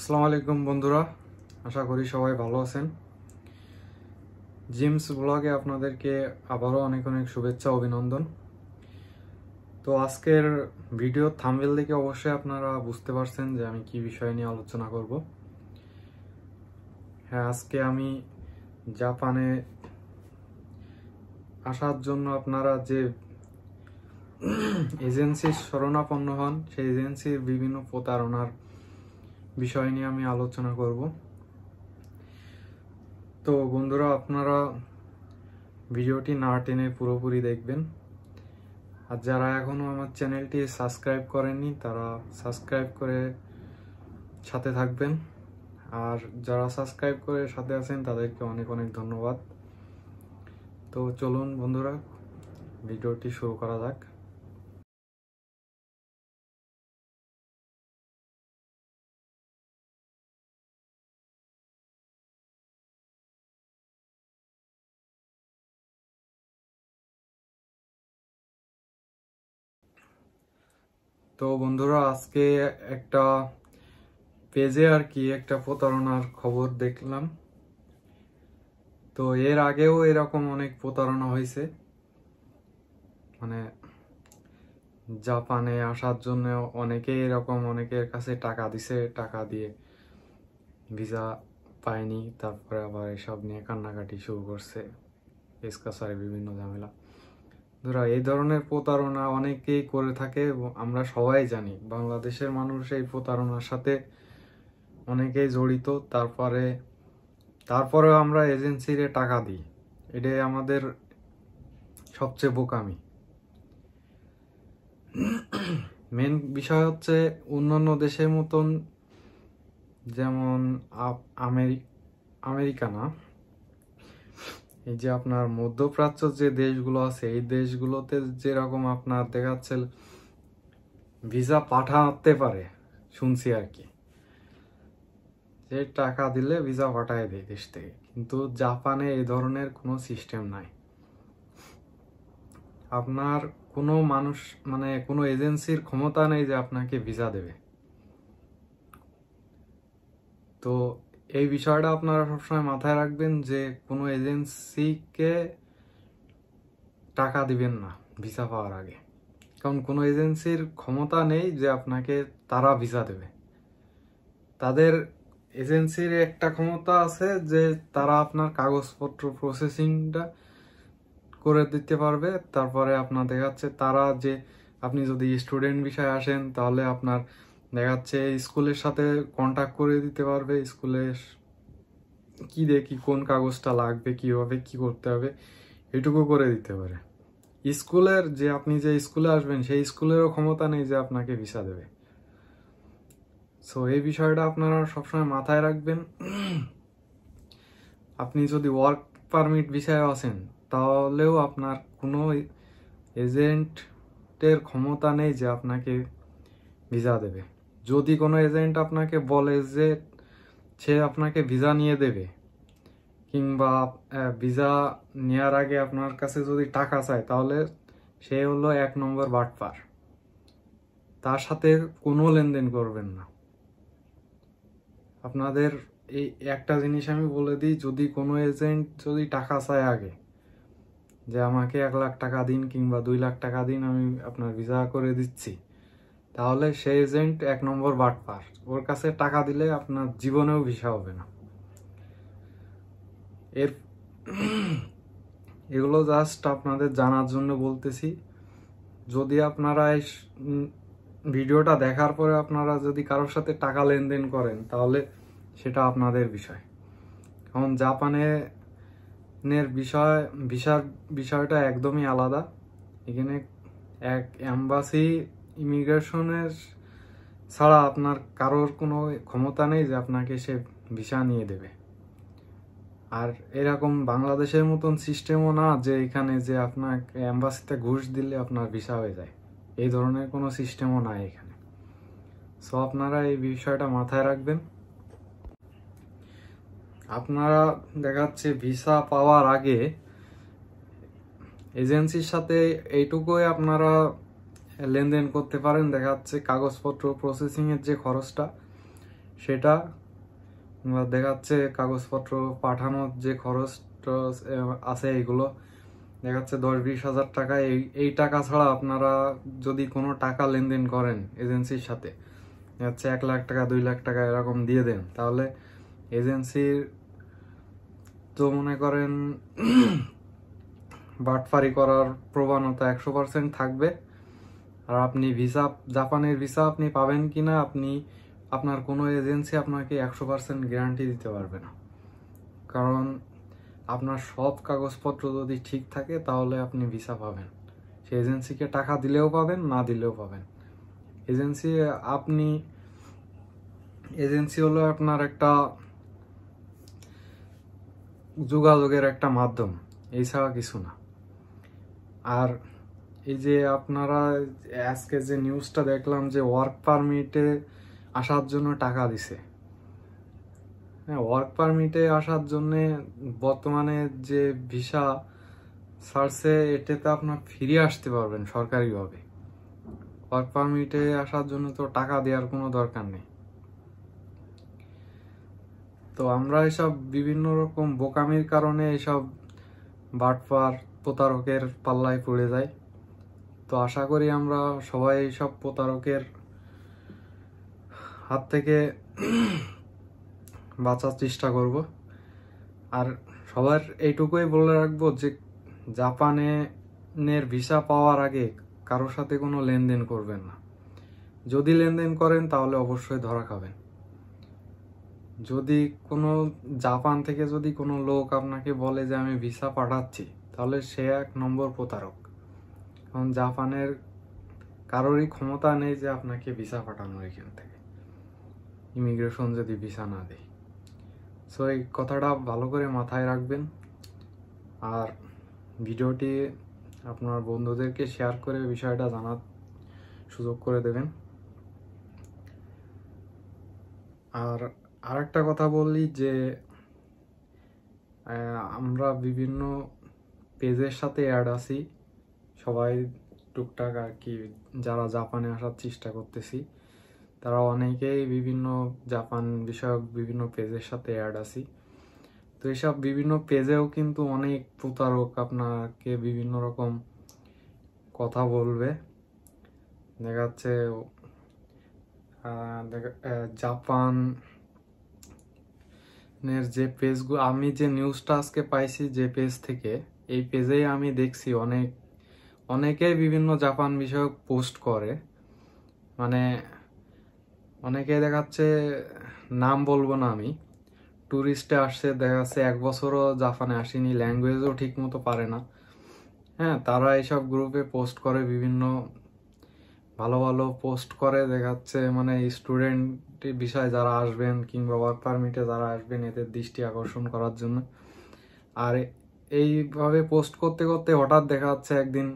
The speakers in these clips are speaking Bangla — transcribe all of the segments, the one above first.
আসসালামু আলাইকুম বন্ধুরা আশা করি সবাই ভালো আছেন জিমস ব্লগে আপনাদেরকে আবারও অনেক অনেক শুভেচ্ছা অভিনন্দন তো আজকের ভিডিও থামবেল দেখে অবশ্যই আপনারা বুঝতে পারছেন যে আমি কি বিষয় নিয়ে আলোচনা করব হ্যাঁ আজকে আমি জাপানে আসার জন্য আপনারা যে এজেন্সির শরণাপন্ন হন সেই এজেন্সির বিভিন্ন প্রতারণার বিষয় নিয়ে আমি আলোচনা করব তো বন্ধুরা আপনারা ভিডিওটি না টেনে পুরোপুরি দেখবেন আর যারা এখনও আমার চ্যানেলটি সাবস্ক্রাইব করেননি তারা সাবস্ক্রাইব করে সাথে থাকবেন আর যারা সাবস্ক্রাইব করে সাথে আছেন তাদেরকে অনেক অনেক ধন্যবাদ তো চলুন বন্ধুরা ভিডিওটি শুরু করা যাক তো বন্ধুরা আজকে একটা পেজে আর কি একটা প্রতারণার খবর দেখলাম তো এর আগেও এরকম অনেক প্রতারণা হয়েছে মানে জাপানে আসার জন্য অনেকে এরকম অনেকের কাছে টাকা দিছে টাকা দিয়ে ভিসা পায়নি তারপরে আবার এসব নিয়ে কান্নাকাটি শুরু করছে এসকাসারে বিভিন্ন ঝামেলা ধরা এই ধরনের প্রতারণা অনেকেই করে থাকে আমরা সবাই জানি বাংলাদেশের মানুষ এই প্রতারণার সাথে অনেকেই জড়িত তারপরে তারপরেও আমরা এজেন্সিরে টাকা দিই এটাই আমাদের সবচেয়ে বোকামি মেন বিষয় হচ্ছে অন্যান্য দেশের মতন যেমন আমেরিকা না এই যে আপনার মধ্যপ্রাচ্য যে দেশগুলো আছে এই দেশগুলোতে যেরকম আপনার দেখাচ্ছে ভিসা পাঠাতে পারে শুনছি আর কি যে টাকা দিলে ভিসা পাঠায় দেয় দেশ থেকে কিন্তু জাপানে এই ধরনের কোনো সিস্টেম নাই আপনার কোনো মানুষ মানে কোনো এজেন্সির ক্ষমতা নেই যে আপনাকে ভিসা দেবে তো এই বিষয়টা আপনারা সবসময় মাথায় রাখবেন যে কোনো এজেন্সিকে টাকা দিবেন না ভিসা পাওয়ার আগে কারণ কোনো এজেন্সির ক্ষমতা নেই যে আপনাকে তারা ভিসা দেবে তাদের এজেন্সির একটা ক্ষমতা আছে যে তারা আপনার কাগজপত্র প্রসেসিংটা করে দিতে পারবে তারপরে আপনার দেখাচ্ছে তারা যে আপনি যদি স্টুডেন্ট বিষয়ে আসেন তাহলে আপনার দেখা যাচ্ছে স্কুলের সাথে কন্ট্যাক্ট করে দিতে পারবে স্কুলের কী দেখি কোন কাগজটা লাগবে কীভাবে কি করতে হবে এটুকু করে দিতে পারে স্কুলের যে আপনি যে স্কুলে আসবেন সেই স্কুলেরও ক্ষমতা নেই যে আপনাকে ভিসা দেবে সো এই বিষয়টা আপনারা সবসময় মাথায় রাখবেন আপনি যদি ওয়ার্ক পারমিট বিষয়ে আছেন তাহলেও আপনার কোনো এজেন্টের ক্ষমতা নেই যে আপনাকে ভিসা দেবে যদি কোনো এজেন্ট আপনাকে বলে যে সে আপনাকে ভিসা নিয়ে দেবে কিংবা ভিসা নেওয়ার আগে আপনার কাছে যদি টাকা চায় তাহলে সে হলো এক নম্বর বাটপার তার সাথে কোনো লেনদেন করবেন না আপনাদের এই একটা জিনিস আমি বলে দিই যদি কোনো এজেন্ট যদি টাকা চায় আগে যে আমাকে এক লাখ টাকা দিন কিংবা দুই লাখ টাকা দিন আমি আপনার ভিসা করে দিচ্ছি তাহলে সে এজেন্ট এক নম্বর বাটপার ওর কাছে টাকা দিলে আপনার জীবনেও ভিসা হবে না এর এগুলো জাস্ট আপনাদের জানার জন্য বলতেছি যদি আপনারা ভিডিওটা দেখার পরে আপনারা যদি কারোর সাথে টাকা লেনদেন করেন তাহলে সেটা আপনাদের বিষয় কারণ জাপানে নের বিষয় ভিসার বিষয়টা একদমই আলাদা এখানে এক অ্যাম্বাসি ইমিগ্রেশনের ছাড়া আপনার কারোর কোনো ক্ষমতা নেই যে আপনাকে সে ভিসা নিয়ে দেবে আর এরকম বাংলাদেশের মতন সিস্টেমও না যে এখানে যে আপনাকে অ্যাম্বাসিতে ঘুষ দিলে আপনার ভিসা হয়ে যায় এই ধরনের কোনো সিস্টেমও নাই এখানে সো আপনারা এই বিষয়টা মাথায় রাখবেন আপনারা দেখাচ্ছে ভিসা পাওয়ার আগে এজেন্সির সাথে এইটুকুই আপনারা লেনদেন করতে পারেন দেখা যাচ্ছে কাগজপত্র প্রসেসিংয়ের যে খরচটা সেটা দেখা যাচ্ছে কাগজপত্র পাঠানোর যে খরচ আছে এইগুলো দেখা যাচ্ছে দশ বিশ হাজার টাকা এই এই টাকা ছাড়া আপনারা যদি কোনো টাকা লেনদেন করেন এজেন্সির সাথে যাচ্ছে এক লাখ টাকা দুই লাখ টাকা এরকম দিয়ে দেন তাহলে এজেন্সির তো মনে করেন বাটফারি করার প্রবণতা একশো পার্সেন্ট থাকবে আর আপনি ভিসা জাপানের ভিসা আপনি পাবেন কি না আপনি আপনার কোনো এজেন্সি আপনাকে একশো পার্সেন্ট গ্যারান্টি দিতে পারবে না কারণ আপনার সব কাগজপত্র যদি ঠিক থাকে তাহলে আপনি ভিসা পাবেন সে এজেন্সিকে টাকা দিলেও পাবেন না দিলেও পাবেন এজেন্সি আপনি এজেন্সি হলো আপনার একটা যোগাযোগের একটা মাধ্যম এছাড়া কিছু না আর এই যে আপনারা আজকে যে নিউজটা দেখলাম যে ওয়ার্ক পারমিটে আসার জন্য টাকা দিছে হ্যাঁ ওয়ার্ক পারমিটে আসার জন্য বর্তমানে যে ভিসা সার্চে এটাতে আপনার ফিরে আসতে পারবেন সরকারিভাবে ওয়ার্ক পারমিটে আসার জন্য তো টাকা দেওয়ার কোনো দরকার নেই তো আমরা এসব বিভিন্ন রকম বোকামির কারণে এসব বাটপার প্রতারকের পাল্লায় পড়ে যায় তো আশা করি আমরা সবাই এই সব প্রতারকের হাত থেকে বাঁচার চেষ্টা করব আর সবার এইটুকুই বলে রাখবো যে জাপানে নের ভিসা পাওয়ার আগে কারোর সাথে কোনো লেনদেন করবেন না যদি লেনদেন করেন তাহলে অবশ্যই ধরা খাবেন যদি কোনো জাপান থেকে যদি কোনো লোক আপনাকে বলে যে আমি ভিসা পাঠাচ্ছি তাহলে সে এক নম্বর প্রতারক কারণ জাপানের কারোরই ক্ষমতা নেই যে আপনাকে ভিসা পাঠানো এখান থেকে ইমিগ্রেশন যদি ভিসা না দেয় সো এই কথাটা ভালো করে মাথায় রাখবেন আর ভিডিওটি আপনার বন্ধুদেরকে শেয়ার করে বিষয়টা জানার সুযোগ করে দেবেন আর আরেকটা কথা বললি যে আমরা বিভিন্ন পেজের সাথে অ্যাড আছি সবাই টুকটাক আর কি যারা জাপানে আসার চেষ্টা করতেছি তারা অনেকেই বিভিন্ন জাপান বিষয়ক বিভিন্ন পেজের সাথে অ্যাড আছি তো এসব বিভিন্ন পেজেও কিন্তু অনেক প্রতারক আপনাকে বিভিন্ন রকম কথা বলবে দেখা যাচ্ছে জাপান এর যে পেজগুলো আমি যে নিউজটা আজকে পাইছি যে পেজ থেকে এই পেজেই আমি দেখছি অনেক অনেকেই বিভিন্ন জাপান বিষয়ক পোস্ট করে মানে অনেকে দেখাচ্ছে নাম বলবো না আমি ট্যুরিস্টে আসছে দেখা যাচ্ছে এক বছরও জাপানে আসেনি ল্যাঙ্গুয়েজও ঠিক মতো পারে না হ্যাঁ তারা এইসব গ্রুপে পোস্ট করে বিভিন্ন ভালো ভালো পোস্ট করে দেখাচ্ছে মানে স্টুডেন্ট বিষয়ে যারা আসবেন কিংবা ওয়ার্ক পারমিটে যারা আসবেন এদের দৃষ্টি আকর্ষণ করার জন্য আর এইভাবে পোস্ট করতে করতে হঠাৎ দেখা যাচ্ছে একদিন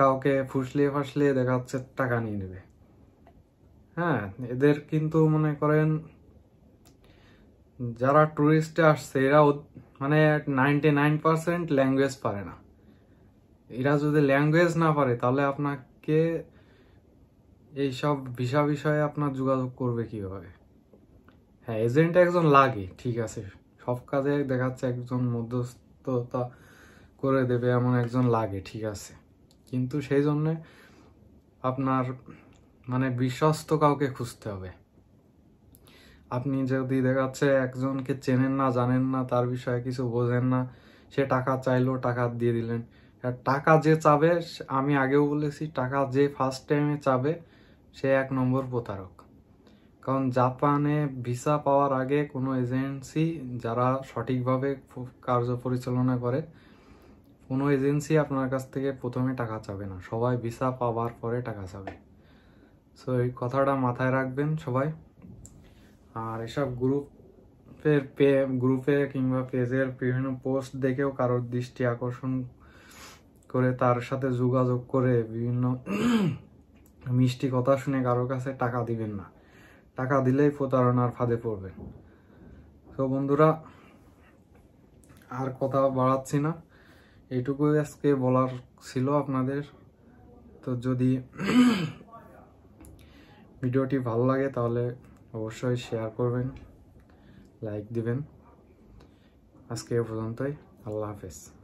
কাউকে ফুসলিয়ে ফাসলিয়ে দেখা যাচ্ছে টাকা নিয়ে নেবে হ্যাঁ এদের কিন্তু মনে করেন যারা ট্যুরিস্টে আসছে এরা মানে নাইনটি নাইন পার্সেন্ট ল্যাঙ্গুয়েজ পারে না এরা যদি ল্যাঙ্গুয়েজ না পারে তাহলে আপনাকে এইসব ভিসা বিষয়ে আপনার যোগাযোগ করবে কীভাবে হ্যাঁ এজেন্ট একজন লাগে ঠিক আছে সব কাজে দেখাচ্ছে একজন মধ্যস্থতা করে দেবে এমন একজন লাগে ঠিক আছে কিন্তু সেই জন্যে আপনার মানে বিশ্বস্ত কাউকে খুঁজতে হবে আপনি যদি দেখাচ্ছে একজনকে চেনেন না জানেন না তার বিষয়ে কিছু বোঝেন না সে টাকা চাইলো টাকা দিয়ে দিলেন আর টাকা যে চাবে আমি আগেও বলেছি টাকা যে ফার্স্ট টাইমে চাবে সে এক নম্বর প্রতারক কারণ জাপানে ভিসা পাওয়ার আগে কোনো এজেন্সি যারা সঠিকভাবে কার্য পরিচালনা করে কোনো এজেন্সি আপনার কাছ থেকে প্রথমে টাকা চাবে না সবাই ভিসা পাওয়ার পরে টাকা চাবে সো এই কথাটা মাথায় রাখবেন সবাই আর এসব গ্রুপের পে গ্রুপে কিংবা পেজের বিভিন্ন পোস্ট দেখেও কারোর দৃষ্টি আকর্ষণ করে তার সাথে যোগাযোগ করে বিভিন্ন মিষ্টি কথা শুনে কারোর কাছে টাকা দিবেন না টাকা দিলেই প্রতারণার ফাঁদে পড়বেন তো বন্ধুরা আর কথা বাড়াচ্ছি না এইটুকুই আজকে বলার ছিল আপনাদের তো যদি ভিডিওটি ভালো লাগে তাহলে অবশ্যই শেয়ার করবেন লাইক দিবেন আজকে এ পর্যন্তই আল্লাহ হাফেজ